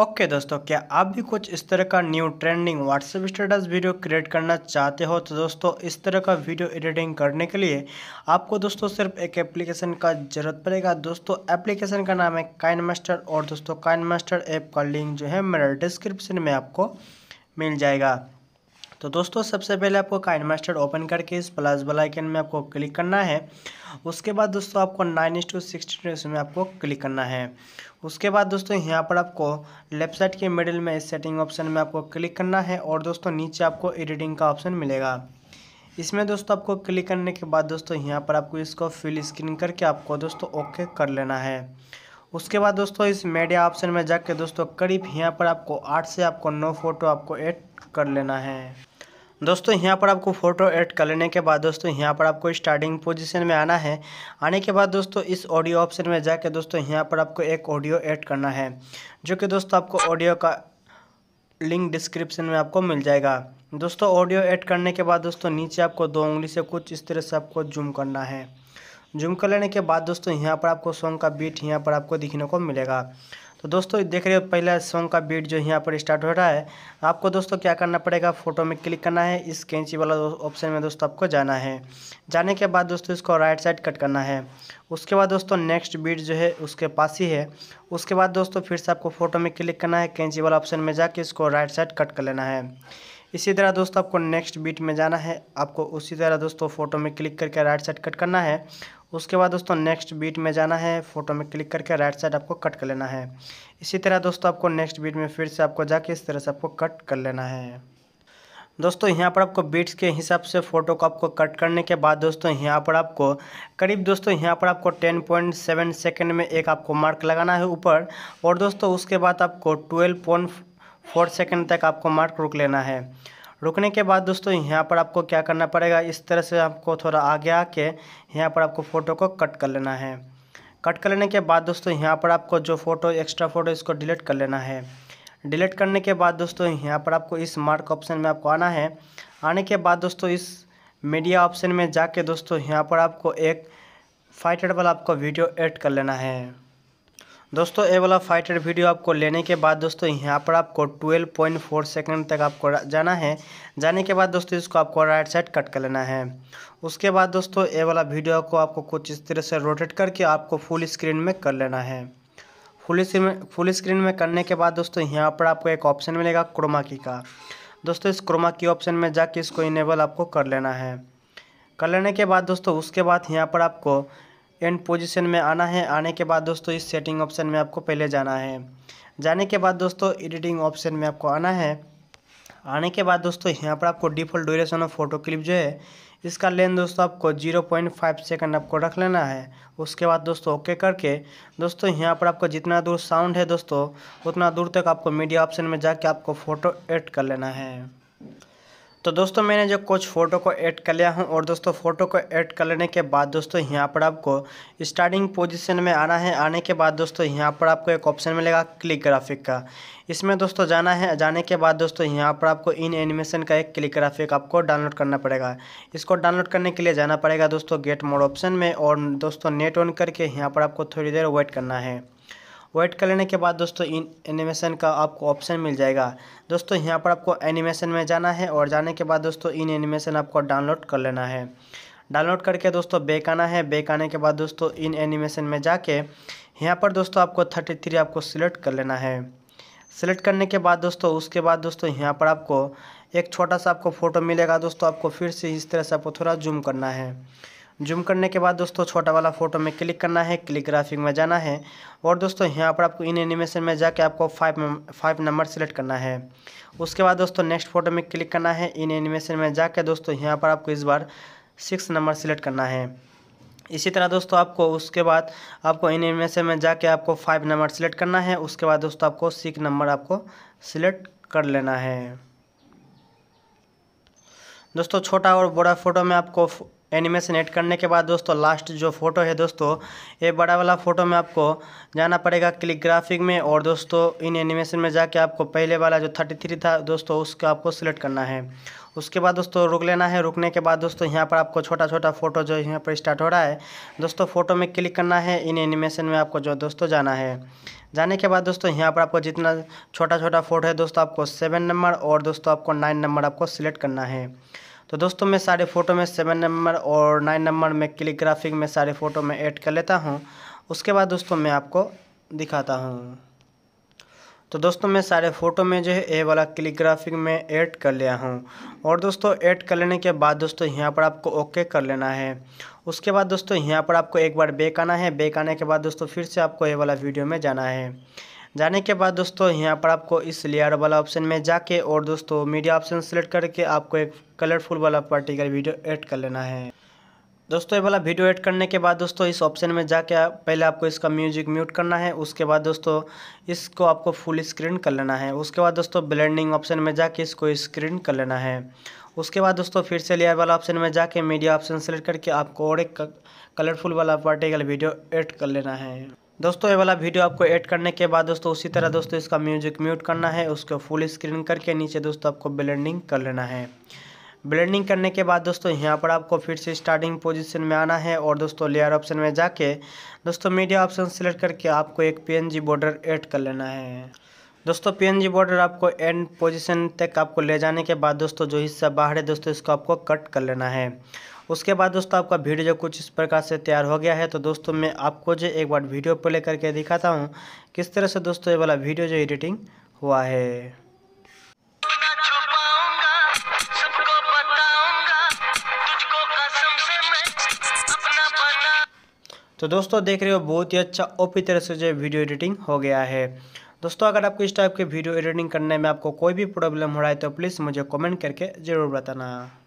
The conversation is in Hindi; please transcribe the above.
ओके okay दोस्तों क्या आप भी कुछ इस तरह का new trending WhatsApp status video create करना चाहते हो तो दोस्तों इस तरह का वीडियो एडिटिंग करने के लिए आपको दोस्तों सिर्फ एक एप्लीकेशन का ज़रूरत पड़ेगा दोस्तों एप्लीकेशन का नाम है काइन मास्टर और दोस्तों काइन मास्टर ऐप का लिंक जो है मेरा डिस्क्रिप्शन में आपको मिल जाएगा तो दोस्तों सबसे पहले आपको काइन मास्टर ओपन करके इस प्लस वाला आइकन में आपको क्लिक करना है उसके बाद दोस्तों आपको नाइन इंस टू सिक्सटीन इसमें आपको क्लिक करना है उसके बाद दोस्तों यहाँ पर आपको लेफ्ट साइड के मिडिल में इस सेटिंग ऑप्शन में आपको क्लिक करना है और दोस्तों नीचे आपको एडिटिंग का ऑप्शन मिलेगा इसमें दोस्तों आपको क्लिक करने के बाद दोस्तों यहाँ पर आपको इसको फिल स्क्रीन करके आपको दोस्तों ओके कर लेना है उसके बाद दोस्तों इस मीडिया ऑप्शन में जाके दोस्तों करीब यहाँ पर आपको आठ से आपको नौ फोटो आपको ऐड कर लेना है दोस्तों यहाँ पर आपको फ़ोटो ऐड कर लेने के बाद दोस्तों यहाँ पर आपको स्टार्टिंग पोजीशन में आना है आने के बाद दोस्तों इस ऑडियो ऑप्शन में जाके दोस्तों यहाँ पर आपको एक ऑडियो ऐड करना है जो कि दोस्तों आपको ऑडियो का लिंक डिस्क्रिप्शन में आपको मिल जाएगा दोस्तों ऑडियो ऐड करने के बाद दोस्तों नीचे आपको दो उंगली से कुछ इस तरह से आपको जूम करना है जूम कर लेने के बाद दोस्तों यहाँ पर आपको सॉन्ग का बीट यहाँ पर आपको दिखने को मिलेगा तो दोस्तों देख रहे हो पहला सॉन्ग का बीट जो यहाँ पर स्टार्ट हो रहा है आपको दोस्तों क्या करना पड़ेगा फोटो में क्लिक करना है इस कैंची वाला ऑप्शन में दोस्तों आपको जाना है जाने के बाद दोस्तों इसको राइट साइड कट करना है उसके बाद दोस्तों नेक्स्ट बीट जो है उसके पास ही है उसके बाद दोस्तों फिर से आपको फोटो में क्लिक करना है कैंची वाला ऑप्शन में जाके इसको राइट साइड कट कर लेना है इसी तरह दोस्तों आपको नेक्स्ट बीट में जाना है आपको उसी तरह दोस्तों फोटो में क्लिक करके राइट साइड कट करना है उसके बाद दोस्तों नेक्स्ट बीट में जाना है फोटो में क्लिक करके राइट साइड आपको कट कर लेना है इसी तरह दोस्तों आपको नेक्स्ट बीट में फिर से आपको जाके इस तरह से आपको कट कर लेना है दोस्तों यहाँ पर आपको बीट्स के हिसाब से फ़ोटो को आपको कट करने के बाद दोस्तों यहाँ पर आपको करीब दोस्तों यहाँ पर आपको 10.7 सेकेंड में एक आपको मार्क लगाना है ऊपर और दोस्तों उसके बाद आपको 12.4 सेकेंड तक आपको मार्क रुक लेना है रुकने के बाद दोस्तों यहाँ पर आपको क्या करना पड़ेगा इस तरह से आपको थोड़ा आगे आके यहाँ पर आपको फ़ोटो को कट कर लेना है कट कर लेने के बाद दोस्तों यहाँ पर आपको जो फ़ोटो एक्स्ट्रा फ़ोटो इसको डिलीट कर लेना है डिलीट करने के बाद दोस्तों यहाँ पर आपको इस मार्क ऑप्शन में आपको आना है आने के बाद दोस्तों इस मीडिया ऑप्शन में जाके दोस्तों यहाँ पर आपको एक फाइटेड वाला आपको वीडियो एड कर लेना है दोस्तों ये वाला फाइटर वीडियो आपको लेने के बाद दोस्तों यहाँ पर आपको 12.4 सेकंड तक आपको जाना है जाने के बाद दोस्तों इसको आपको राइट साइड कट कर लेना है उसके बाद दोस्तों ये वाला वीडियो को आपको कुछ इस तरह से रोटेट करके आपको फुल स्क्रीन में कर लेना है फुल स्क्रीन में फुल स्क्रीन में करने के बाद दोस्तों यहाँ पर आपको एक ऑप्शन मिलेगा क्रोमा की का दोस्तों इस क्रोमा की ऑप्शन में जाके इसको इनेबल आपको कर लेना है कर लेने के बाद दोस्तों उसके बाद यहाँ पर आपको एंड पोजीशन में आना है आने के बाद दोस्तों इस सेटिंग ऑप्शन में आपको पहले जाना है जाने के बाद दोस्तों एडिटिंग ऑप्शन में आपको आना है आने के बाद दोस्तों यहाँ पर आपको default duration of photo clip जो है इसका लेंथ दोस्तों आपको जीरो पॉइंट फाइव सेकेंड आपको रख लेना है उसके बाद दोस्तों ओके करके दोस्तों यहाँ पर आपको जितना दूर साउंड है दोस्तों उतना दूर तक आपको मीडिया ऑप्शन में जाके आपको फ़ोटो एड कर लेना है तो दोस्तों मैंने जो कुछ फ़ोटो को ऐड कर लिया हूँ और दोस्तों फ़ोटो को ऐड कर लेने के बाद दोस्तों यहाँ पर आपको स्टार्टिंग पोजीशन में आना है आने के बाद दोस्तों यहाँ पर आपको एक ऑप्शन मिलेगा क्लिक ग्राफिक का इसमें दोस्तों जाना है जाने के बाद दोस्तों यहाँ पर आपको इन एनिमेशन का एक क्लिक ग्राफिक आपको डाउनलोड करना पड़ेगा इसको डाउनलोड करने के लिए जाना पड़ेगा दोस्तों गेट मोड ऑप्शन में और दोस्तों नेट ऑन करके यहाँ पर आपको थोड़ी देर वेट करना है वेट कर लेने के बाद दोस्तों इन एनिमेशन का आपको ऑप्शन मिल जाएगा दोस्तों यहाँ पर आपको एनिमेशन में जाना है और जाने के बाद दोस्तों इन एनिमेशन आपको डाउनलोड कर लेना है डाउनलोड करके दोस्तों बैक आना है बैक आने के बाद दोस्तों इन एनिमेशन में जाके यहाँ पर दोस्तों आपको थर्टी थ्री आपको सिलेक्ट कर लेना है सिलेक्ट करने के बाद दोस्तों उसके बाद दोस्तों यहाँ पर आपको एक छोटा सा आपको फ़ोटो मिलेगा दोस्तों आपको फिर से इस तरह से आपको थोड़ा जूम करना है जूम करने के बाद दोस्तों छोटा वाला फोटो में क्लिक करना है क्लिक ग्राफिक में जाना है और दोस्तों यहाँ पर आपको इन एनिमेशन में जाके आपको फाइव फाइव नंबर सेलेक्ट करना है उसके बाद दोस्तों नेक्स्ट फोटो में क्लिक करना है इन एनिमेशन में जाके दोस्तों यहाँ पर आपको इस बार सिक्स नंबर सेलेक्ट करना है इसी तरह दोस्तों आपको उसके बाद आपको इन एनिमेशन में जाके आपको फाइव नंबर सेलेक्ट करना है उसके बाद दोस्तों आपको सिक्स नंबर आपको सिलेक्ट कर लेना है दोस्तों छोटा और बड़ा फ़ोटो में आपको एनिमेशन ऐड करने के बाद दोस्तों लास्ट जो फोटो है दोस्तों ये बड़ा वाला फ़ोटो में आपको जाना पड़ेगा क्लिक ग्राफिक में और दोस्तों इन एनिमेशन में जाके आपको पहले वाला जो थर्टी थ्री था दोस्तों उसका आपको सिलेक्ट करना है उसके बाद दोस्तों रुक लेना है रुकने के बाद दोस्तों यहाँ पर आपको छोटा छोटा फोटो जो यहाँ पर स्टार्ट हो रहा है दोस्तों फोटो में क्लिक करना है इन एनिमेशन में आपको जो दोस्तों जाना है जाने के बाद दोस्तों यहाँ पर आपको जितना छोटा छोटा फोटो है दोस्तों आपको सेवन नंबर और दोस्तों आपको नाइन नंबर आपको सिलेक्ट करना है तो दोस्तों मैं सारे फ़ोटो में सेवन नंबर और नाइन नंबर में क्लिक ग्राफिक में सारे फ़ोटो में ऐड कर लेता हूँ उसके बाद दोस्तों मैं आपको दिखाता हूँ तो दोस्तों मैं सारे फ़ोटो में जो है ए वाला क्लिक ग्राफिक में ऐड कर लिया हूँ और दोस्तों ऐड कर लेने के बाद दोस्तों यहाँ पर आपको ओके कर लेना है उसके बाद दोस्तों यहाँ पर आपको एक बार बेक आना है बेक आने के बाद दोस्तों फिर से आपको ए वाला वीडियो में जाना है जाने के बाद दोस्तों यहाँ पर आपको इस लेयर वाला ऑप्शन में जाके और दोस्तों मीडिया ऑप्शन सेलेक्ट करके आपको एक कलरफुल वाला पार्टिकल वीडियो ऐड कर लेना है दोस्तों ये वाला वीडियो ऐड करने के बाद दोस्तों इस ऑप्शन में जाके पहले आपको इसका म्यूजिक म्यूट करना है उसके बाद दोस्तों इसको आपको फुल स्क्रीन कर लेना है उसके बाद दोस्तों ब्लेंडिंग ऑप्शन में जाके इसको स्क्रीन कर लेना है उसके बाद दोस्तों फिर से लेयर वाला ऑप्शन में जाके मीडिया ऑप्शन सेलेक्ट करके आपको और एक कलरफुल वाला पार्टिकल वीडियो ऐड कर लेना है दोस्तों ये वाला वीडियो आपको ऐड करने के बाद दोस्तों उसी तरह दोस्तों इसका म्यूजिक म्यूट करना है उसको फुल स्क्रीन करके नीचे दोस्तों आपको ब्लेंडिंग कर लेना है ब्लेंडिंग करने के बाद दोस्तों यहाँ पर आपको फिर से स्टार्टिंग पोजीशन में आना है और दोस्तों लेयर ऑप्शन में जाके दोस्तों मीडिया ऑप्शन सेलेक्ट करके आपको एक जी बॉर्डर ऐड कर लेना है दोस्तों जी बॉर्डर आपको एंड पोजिशन तक आपको ले जाने के बाद दोस्तों जो हिस्सा बाहर है दोस्तों इसको आपको कट कर लेना है उसके बाद दोस्तों आपका वीडियो जो कुछ इस प्रकार से तैयार हो गया है तो दोस्तों मैं आपको जो एक बार वीडियो प्ले करके दिखाता हूँ किस तरह से दोस्तों ये वाला वीडियो जो एडिटिंग हुआ है तो दोस्तों देख रहे हो बहुत ही अच्छा ओपी तरह से जो वीडियो एडिटिंग हो गया है दोस्तों अगर आपको इस टाइप के वीडियो एडिटिंग करने में आपको कोई भी प्रॉब्लम हो रहा है तो प्लीज़ मुझे कमेंट करके ज़रूर बताना